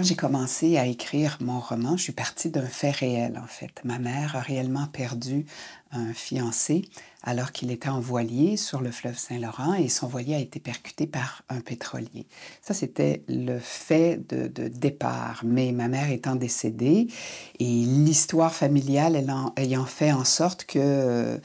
quand j'ai commencé à écrire mon roman, je suis partie d'un fait réel, en fait. Ma mère a réellement perdu un fiancé alors qu'il était en voilier sur le fleuve Saint-Laurent et son voilier a été percuté par un pétrolier. Ça, c'était le fait de, départ. Mais ma mère étant décédée et l'histoire familiale elle en, ayant fait en sorte que euh,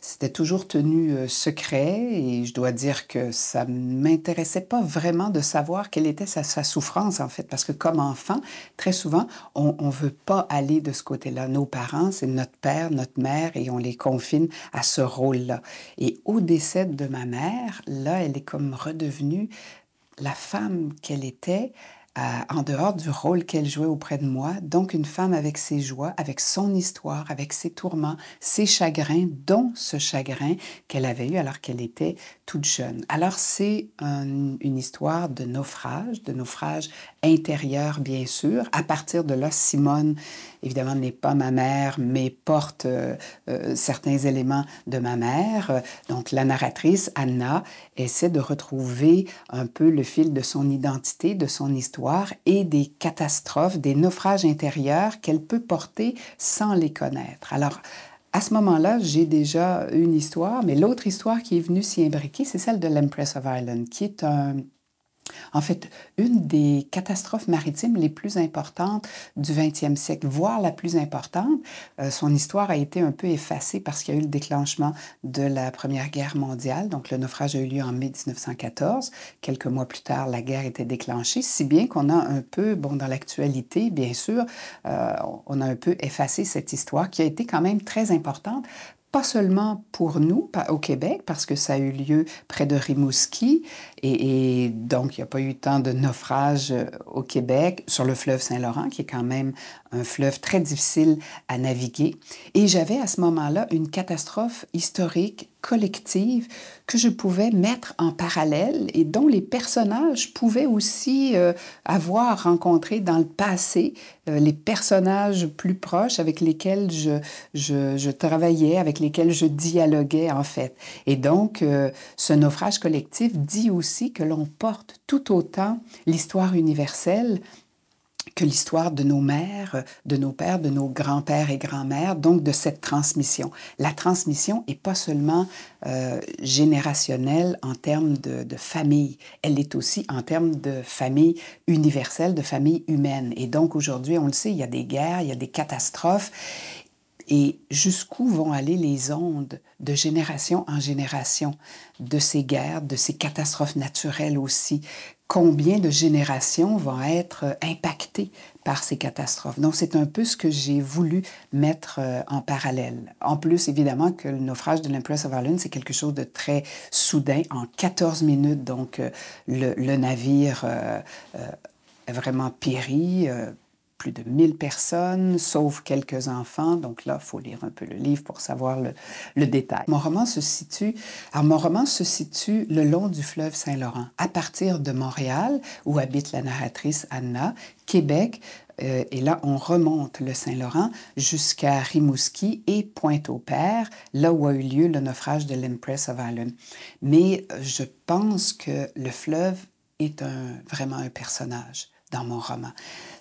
c'était toujours tenu euh, secret et je dois dire que ça ne m'intéressait pas vraiment de savoir quelle était sa, sa, souffrance en fait parce que comme enfant, très souvent, on ne veut pas aller de ce côté-là. Nos parents, c'est notre père, notre mère et on les confine à ce rôle-là. Et au décès de ma mère, là, elle est comme redevenue la femme qu'elle était en dehors du rôle qu'elle jouait auprès de moi, donc une femme avec ses joies, avec son histoire, avec ses tourments, ses chagrins, dont ce chagrin qu'elle avait eu alors qu'elle était toute jeune. Alors c'est une histoire de naufrage, de naufrage intérieur bien sûr. À partir de là, Simone, évidemment, n'est pas ma mère, mais porte euh, euh, certains éléments de ma mère. Donc la narratrice, Anna, essaie de retrouver un peu le fil de son identité, de son histoire et des catastrophes, des naufrages intérieurs qu'elle peut porter sans les connaître. Alors, à ce moment-là, j'ai déjà une histoire, mais l'autre histoire qui est venue s'y imbriquer, c'est celle de l'Empress of Ireland, qui est un en fait, une des catastrophes maritimes les plus importantes du 20e siècle, voire la plus importante, euh, son histoire a été un peu effacée parce qu'il y a eu le déclenchement de la Première Guerre mondiale. Donc, le naufrage a eu lieu en mai 1914. Quelques mois plus tard, la guerre était déclenchée, si bien qu'on a un peu, bon, dans l'actualité, bien sûr, euh, on a un peu effacé cette histoire qui a été quand même très importante pas seulement pour nous au Québec, parce que ça a eu lieu près de Rimouski, et, donc, il n'y a pas eu tant de naufrages euh, au Québec sur le fleuve Saint-Laurent, qui est quand même un fleuve très difficile à naviguer. Et j'avais à ce moment-là une catastrophe historique collective que je pouvais mettre en parallèle et dont les personnages pouvaient aussi euh, avoir rencontré dans le passé euh, les personnages plus proches avec lesquels je, travaillais, avec lesquels je dialoguais en fait. Et donc, ce naufrage collectif dit aussi que l'on porte tout autant l'histoire universelle que l'histoire de nos mères, de nos pères, de nos grands-pères et grands-mères, donc de cette transmission. La transmission n'est pas seulement euh, générationnelle en termes de, de, famille, elle est aussi en termes de famille universelle, de famille humaine. Et donc aujourd'hui, on le sait, il y a des guerres, il y a des catastrophes, et jusqu'où vont aller les ondes de génération en génération de ces guerres, de ces catastrophes naturelles aussi. Combien de générations vont être euh, impactées par ces catastrophes. Donc c'est un peu ce que j'ai voulu mettre euh, en parallèle. En plus, évidemment, que le naufrage de l'Empress of Ireland, c'est quelque chose de très soudain. En 14 minutes, donc, euh, le, navire... est vraiment péri, plus de 1000 personnes, sauf quelques enfants. Donc là, il faut lire un peu le livre pour savoir le, détail. Mon roman se situe, mon roman se situe le long du fleuve Saint-Laurent, à partir de Montréal, où habite la narratrice Anna, Québec, euh, et là, on remonte le Saint-Laurent jusqu'à Rimouski et Pointe-au-Père, là où a eu lieu le naufrage de l'Empress of Allen. Mais euh, je pense que le fleuve est vraiment un personnage dans mon roman.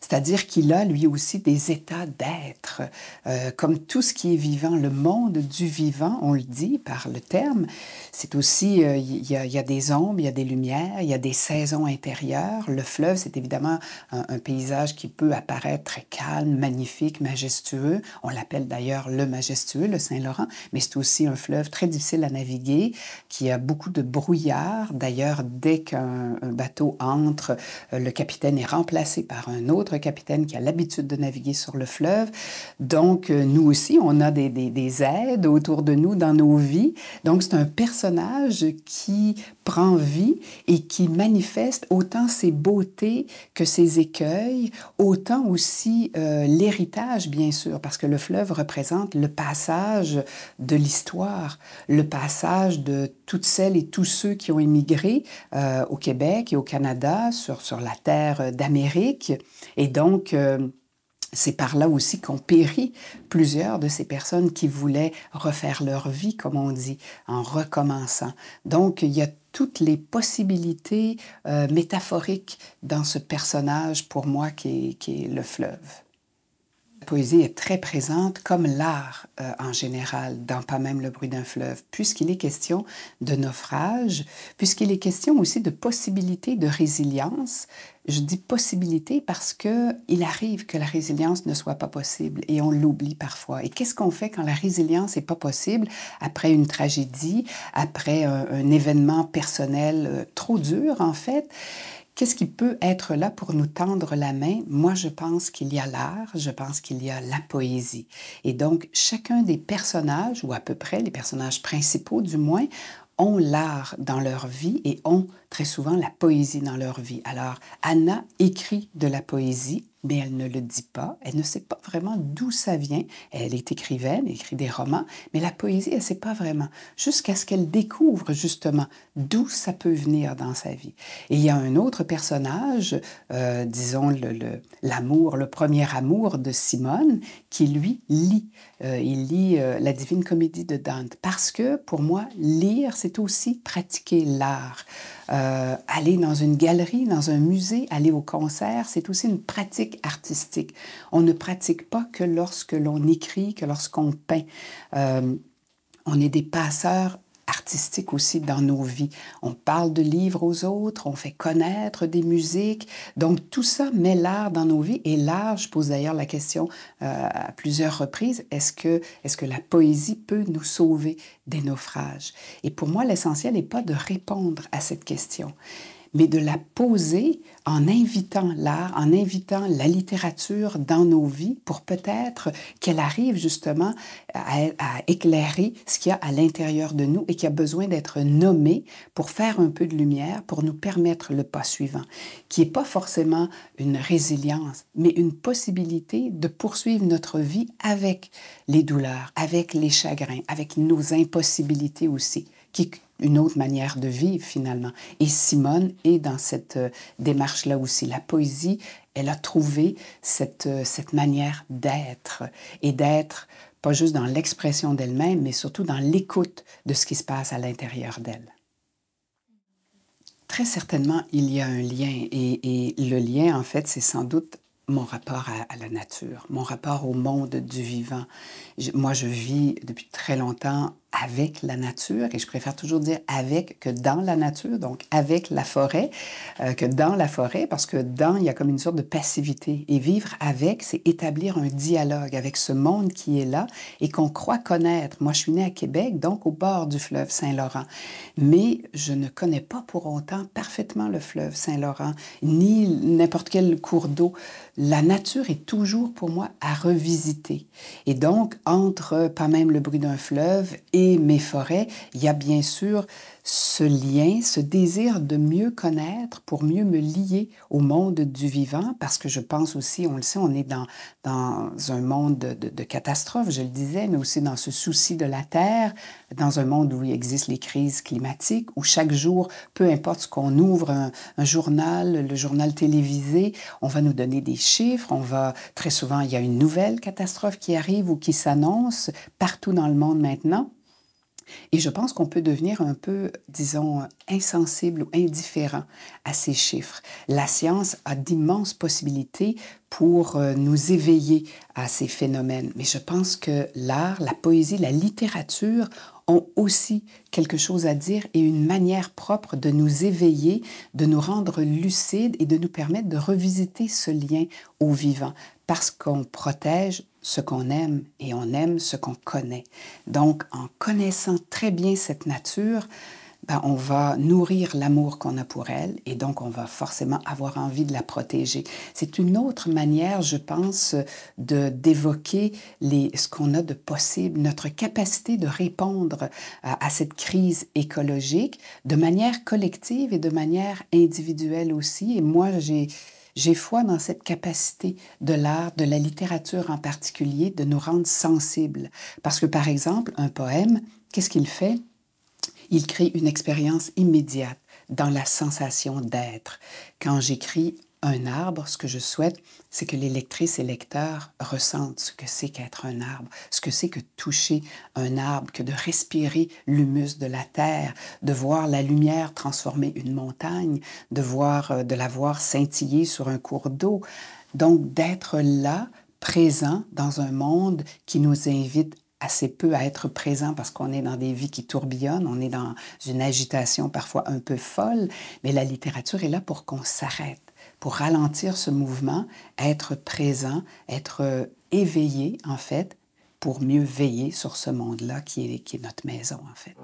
C'est-à-dire qu'il a lui aussi des états d'être, euh, comme tout ce qui est vivant, le monde du vivant, on le dit par le terme, c'est aussi, euh, il y, a des ombres, il y a des lumières, il y a des saisons intérieures. Le fleuve, c'est évidemment un, paysage qui peut apparaître très calme, magnifique, majestueux. On l'appelle d'ailleurs le majestueux, le Saint-Laurent, mais c'est aussi un fleuve très difficile à naviguer, qui a beaucoup de brouillard. D'ailleurs, dès qu'un bateau entre, euh, le capitaine est remplacé par un autre capitaine qui a l'habitude de naviguer sur le fleuve. Donc, euh, nous aussi, on a des, aides autour de nous dans nos vies. Donc, c'est un personnage qui prend vie et qui manifeste autant ses beautés que ses écueils, autant aussi euh, l'héritage, bien sûr, parce que le fleuve représente le passage de l'histoire, le passage de toutes celles et tous ceux qui ont émigré euh, au Québec et au Canada, sur, sur la terre d'Amérique. Et donc, euh, c'est par là aussi qu'ont péri plusieurs de ces personnes qui voulaient refaire leur vie, comme on dit, en recommençant. Donc, il y a toutes les possibilités euh, métaphoriques dans ce personnage, pour moi, qui est le fleuve. La poésie est très présente, comme l'art euh, en général, dans Pas même le bruit d'un fleuve, puisqu'il est question de naufrage, puisqu'il est question aussi de possibilité de résilience. Je dis possibilité parce que il arrive que la résilience ne soit pas possible et on l'oublie parfois. Et qu'est-ce qu'on fait quand la résilience n'est pas possible après une tragédie, après un, événement personnel euh, trop dur en fait Qu'est-ce qui peut être là pour nous tendre la main? Moi, je pense qu'il y a l'art, je pense qu'il y a la poésie. Et donc, chacun des personnages, ou à peu près les personnages principaux du moins, ont l'art dans leur vie et ont très souvent la poésie dans leur vie. Alors, Anna écrit de la poésie, mais elle ne le dit pas, elle ne sait pas vraiment d'où ça vient. Elle est écrivaine, elle écrit des romans, mais la poésie, elle ne sait pas vraiment, jusqu'à ce qu'elle découvre justement d'où ça peut venir dans sa vie. Et il y a un autre personnage, euh, disons l'amour, le, le, premier amour de Simone, qui lui lit. Euh, il lit euh, la Divine Comédie de Dante, parce que pour moi, lire, c'est aussi pratiquer l'art. aller dans une galerie, dans un musée, aller au concert, c'est aussi une pratique artistique. On ne pratique pas que lorsque l'on écrit, que lorsqu'on peint. Euh, on est des passeurs artistiques aussi dans nos vies. On parle de livres aux autres, on fait connaître des musiques. Donc tout ça met l'art dans nos vies et l'art, je pose d'ailleurs la question euh, à plusieurs reprises, est-ce que, est que la poésie peut nous sauver des naufrages? Et pour moi, l'essentiel n'est pas de répondre à cette question, mais de la poser en invitant l'art, en invitant la littérature dans nos vies pour peut-être qu'elle arrive justement à, éclairer ce qu'il y a à l'intérieur de nous et qui a besoin d'être nommé pour faire un peu de lumière, pour nous permettre le pas suivant, qui n'est pas forcément une résilience, mais une possibilité de poursuivre notre vie avec les douleurs, avec les chagrins, avec nos impossibilités aussi, qui une autre manière de vivre finalement. Et Simone est dans cette euh, démarche-là aussi. La poésie, elle a trouvé cette, euh, cette manière d'être et d'être pas juste dans l'expression d'elle-même, mais surtout dans l'écoute de ce qui se passe à l'intérieur d'elle. Très certainement, il y a un lien et, le lien, en fait, c'est sans doute mon rapport à, la nature, mon rapport au monde du vivant. moi, je vis depuis très longtemps avec la nature, et je préfère toujours dire avec que dans la nature, donc avec la forêt, euh, que dans la forêt, parce que dans, il y a comme une sorte de passivité. Et vivre avec, c'est établir un dialogue avec ce monde qui est là et qu'on croit connaître. Moi, je suis née à Québec, donc au bord du fleuve Saint-Laurent, mais je ne connais pas pour autant parfaitement le fleuve Saint-Laurent, ni n'importe quel cours d'eau. La nature est toujours pour moi à revisiter. Et donc, entre pas même le bruit d'un fleuve et mes forêts, il y a bien sûr ce lien, ce désir de mieux connaître pour mieux me lier au monde du vivant, parce que je pense aussi, on le sait, on est dans, dans un monde de, de, catastrophes, je le disais, mais aussi dans ce souci de la Terre, dans un monde où il existe les crises climatiques, où chaque jour, peu importe ce qu'on ouvre, un journal, le journal télévisé, on va nous donner des chiffres, on va, très souvent, il y a une nouvelle catastrophe qui arrive ou qui s'annonce partout dans le monde maintenant. Et je pense qu'on peut devenir un peu, disons, insensible ou indifférent à ces chiffres. La science a d'immenses possibilités pour euh, nous éveiller à ces phénomènes. Mais je pense que l'art, la poésie, la littérature ont aussi quelque chose à dire et une manière propre de nous éveiller, de nous rendre lucides et de nous permettre de revisiter ce lien au vivant parce qu'on protège ce qu'on aime et on aime ce qu'on connaît. Donc en connaissant très bien cette nature, ben, on va nourrir l'amour qu'on a pour elle et donc on va forcément avoir envie de la protéger. C'est une autre manière, je pense, de d'évoquer les, ce qu'on a de possible, notre capacité de répondre à, cette crise écologique de manière collective et de manière individuelle aussi. Et moi, j'ai foi dans cette capacité de l'art, de la littérature en particulier, de nous rendre sensibles. Parce que, par exemple, un poème, qu'est-ce qu'il fait il crée une expérience immédiate dans la sensation d'être. Quand j'écris un arbre, ce que je souhaite, c'est que les lectrices et lecteurs ressentent ce que c'est qu'être un arbre, ce que c'est que toucher un arbre, que de respirer l'humus de la terre, de voir la lumière transformer une montagne, de, voir, euh, de la voir scintiller sur un cours d'eau. Donc d'être là, présent dans un monde qui nous invite assez peu à être présent parce qu'on est dans des vies qui tourbillonnent, on est dans une agitation parfois un peu folle, mais la littérature est là pour qu'on s'arrête, pour ralentir ce mouvement, être présent, être euh, éveillé en fait, pour mieux veiller sur ce monde-là qui est, qui est notre maison en fait.